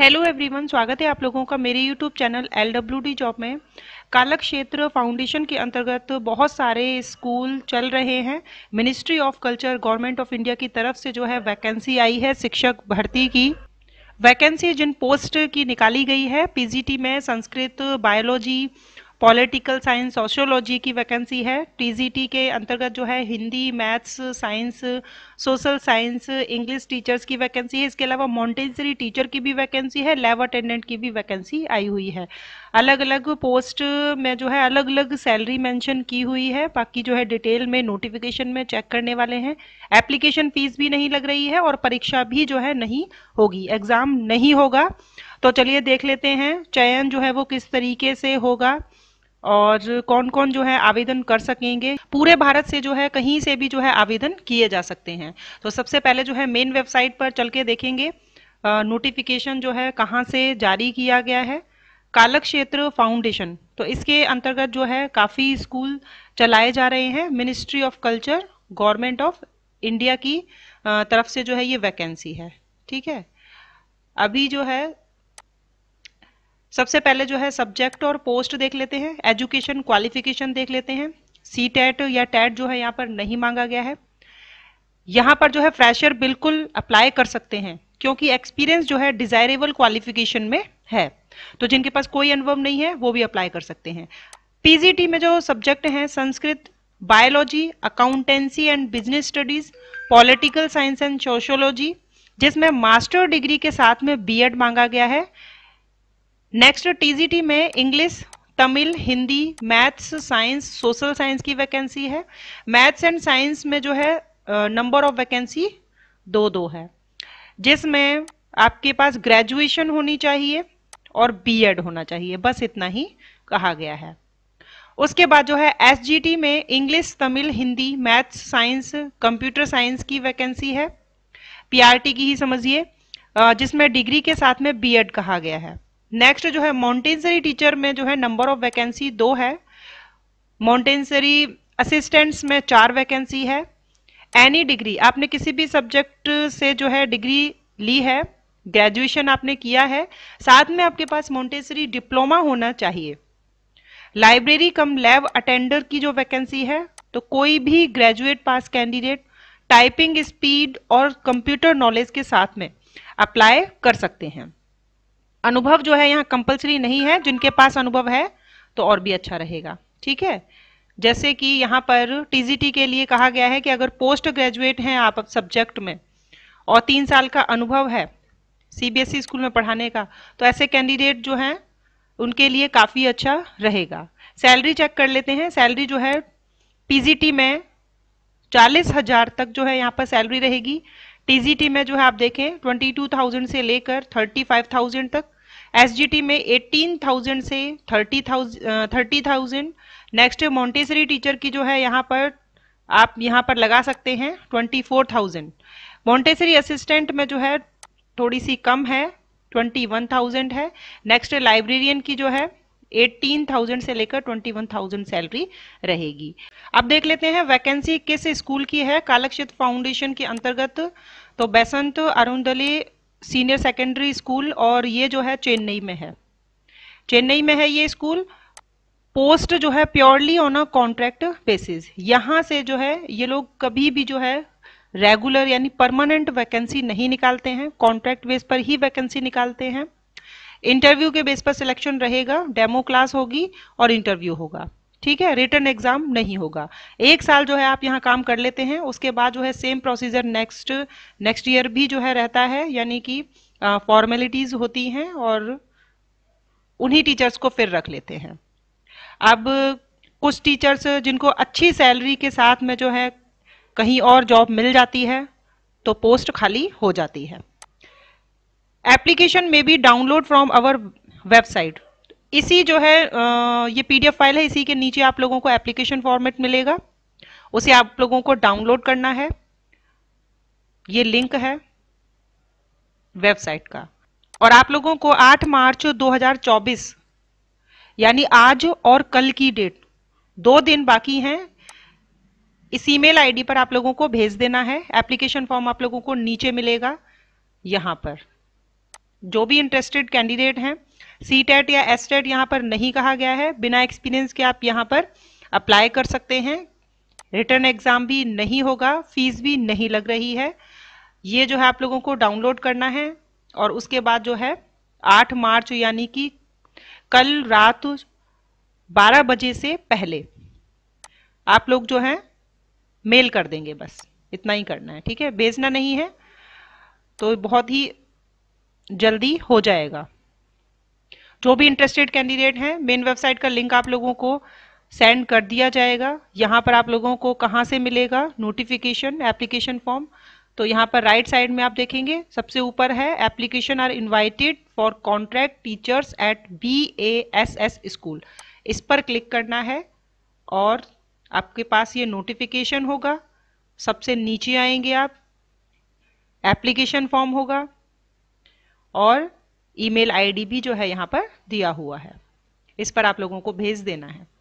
hello everyone स्वागत है आप लोगों का मेरे YouTube channel L W D job में कालक क्षेत्र फाउंडेशन के अंतर्गत बहुत सारे स्कूल चल रहे हैं ministry of culture government of India की तरफ से जो है वैकेंसी आई है शिक्षक भर्ती की वैकेंसी जिन पोस्ट की निकाली गई है पीजीटी में Sanskrit biology political science sociology की वैकेंसी है टीजीटी के अंतर्गत जो है Hindi maths science social science English teachers की वैकेंसी है इसके अलावा मॉन्टेसरी टीचर की भी वैकेंसी है लैब अटेंडेंट की भी वैकेंसी आई हुई है अलग अलग पोस्ट में जो है अलग अलग सैलरी मेंशन की हुई है बाकी जो है डिटेल में नोटिफिकेशन में चेक करने वाले हैं एप्लीकेशन फीस भी नहीं लग रही है और परीक्षा भी जो है नहीं होगी एग्ज़ाम नहीं होगा तो चलिए देख लेते हैं चयन जो है वो किस तरीके से होगा और कौन कौन जो है आवेदन कर सकेंगे पूरे भारत से जो है कहीं से भी जो है आवेदन किए जा सकते हैं तो सबसे पहले जो है मेन वेबसाइट पर चल के देखेंगे नोटिफिकेशन जो है कहाँ से जारी किया गया है कालक क्षेत्र फाउंडेशन तो इसके अंतर्गत जो है काफ़ी स्कूल चलाए जा रहे हैं ministry of culture government of India की तरफ से जो है ये वैकेंसी है ठीक है अभी जो है सबसे पहले जो है सब्जेक्ट और पोस्ट देख लेते हैं एजुकेशन क्वालिफिकेशन देख लेते हैं सी टेट e या टेट e जो है यहाँ पर नहीं मांगा गया है यहाँ पर जो है फ्रेशर बिल्कुल अप्लाई कर सकते हैं क्योंकि एक्सपीरियंस जो है डिजायरेबल क्वालिफिकेशन में है तो जिनके पास कोई अनुभव नहीं है वो भी अप्लाई कर सकते हैं पीजीटी में जो सब्जेक्ट हैं Sanskrit biology accountancy and business studies political science and sociology जिसमें मास्टर डिग्री के साथ में बीएड मांगा गया है नेक्स्ट टीजीटी में English Tamil Hindi maths science social science की वैकेंसी है मैथ्स एंड साइंस में जो है नंबर ऑफ वैकेंसी दो दो है जिसमें आपके पास ग्रेजुएशन होनी चाहिए और बीएड होना चाहिए बस इतना ही कहा गया है उसके बाद जो है एसजीटी में English Tamil Hindi maths science computer science की वैकेंसी है पीआरटी की ही समझिए जिसमें डिग्री के साथ में बीएड कहा गया है नेक्स्ट जो है माउंटेन्सरी टीचर में जो है नंबर ऑफ वैकेंसी दो है माउंटेन्सरी असिस्टेंट्स में चार वैकेंसी है एनी डिग्री आपने किसी भी सब्जेक्ट से जो है डिग्री ली है ग्रेजुएशन आपने किया है साथ में आपके पास माउंटेसरी डिप्लोमा होना चाहिए लाइब्रेरी कम लैब अटेंडर की जो वैकेंसी है तो कोई भी graduate pass candidate typing speed और कंप्यूटर नॉलेज के साथ में अप्लाई कर सकते हैं अनुभव जो है यहाँ कंपलसरी नहीं है जिनके पास अनुभव है तो और भी अच्छा रहेगा ठीक है जैसे कि यहाँ पर टीजीटी के लिए कहा गया है कि अगर पोस्ट ग्रेजुएट हैं आप सब्जेक्ट में और तीन साल का अनुभव है सीबीएसई e स्कूल में पढ़ाने का तो ऐसे कैंडिडेट जो हैं उनके लिए काफ़ी अच्छा रहेगा सैलरी चेक कर लेते हैं सैलरी जो है पीजीटी में चालीस हजार तक जो है यहाँ पर सैलरी रहेगी टी में जो है आप देखें 22,000 से लेकर 35,000 तक टी में 18,000 से 30,000 30,000 नेक्स्ट मॉन्टेसरी टीचर की जो है यहाँ पर आप यहाँ पर लगा सकते हैं 24,000 मॉन्टेसरी असिस्टेंट में जो है थोड़ी सी कम है 21,000 है नेक्स्ट लाइब्रेरियन की जो है 18,000 से लेकर 21,000 सैलरी रहेगी अब देख लेते हैं वैकेंसी किस स्कूल की है कालक्षित फाउंडेशन के अंतर्गत तो Besant Arundale senior secondary school और ये जो है चेन्नई में है चेन्नई में है ये स्कूल पोस्ट जो है purely on a contract basis यहाँ से जो है ये लोग कभी भी जो है रेगुलर यानी परमानेंट वैकेंसी नहीं निकालते हैं कॉन्ट्रैक्ट बेस पर ही वैकेंसी निकालते हैं इंटरव्यू के बेस पर सिलेक्शन रहेगा डेमो क्लास होगी और इंटरव्यू होगा ठीक है रिटर्न एग्जाम नहीं होगा एक साल जो है आप यहाँ काम कर लेते हैं उसके बाद जो है same procedure next next year भी जो है रहता है यानी कि फॉर्मेलिटीज होती हैं और उन्हीं टीचर्स को फिर रख लेते हैं अब कुछ टीचर्स जिनको अच्छी सैलरी के साथ में जो है कहीं और जॉब मिल जाती है तो पोस्ट खाली हो जाती है एप्लीकेशन में be download from our website इसी जो है ये पीडीएफ फाइल है इसी के नीचे आप लोगों को एप्लीकेशन फॉर्मेट मिलेगा उसे आप लोगों को डाउनलोड करना है ये लिंक है वेबसाइट का और आप लोगों को 8 मार्च 2024 यानी आज और कल की डेट दो दिन बाकी हैं इस ईमेल आईडी पर आप लोगों को भेज देना है एप्लीकेशन फॉर्म आप लोगों को नीचे मिलेगा यहां पर जो भी इंटरेस्टेड कैंडिडेट हैं सी टेट या एस टेट यहाँ पर नहीं कहा गया है बिना एक्सपीरियंस के आप यहाँ पर अप्लाई कर सकते हैं रिटर्न एग्जाम भी नहीं होगा फीस भी नहीं लग रही है ये जो है आप लोगों को डाउनलोड करना है और उसके बाद जो है आठ मार्च यानी कि कल रात बारह बजे से पहले आप लोग जो है मेल कर देंगे बस इतना ही करना है ठीक है भेजना नहीं है तो बहुत ही जल्दी हो जाएगा जो भी इंटरेस्टेड कैंडिडेट हैं मेन वेबसाइट का लिंक आप लोगों को सेंड कर दिया जाएगा यहाँ पर आप लोगों को कहाँ से मिलेगा नोटिफिकेशन एप्लीकेशन फॉर्म तो यहाँ पर राइट right साइड में आप देखेंगे सबसे ऊपर है application are invited for contract teachers at B A S S school इस पर क्लिक करना है और आपके पास ये नोटिफिकेशन होगा सबसे नीचे आएंगे आप एप्लीकेशन फॉर्म होगा और ईमेल आईडी भी जो है यहाँ पर दिया हुआ है इस पर आप लोगों को भेज देना है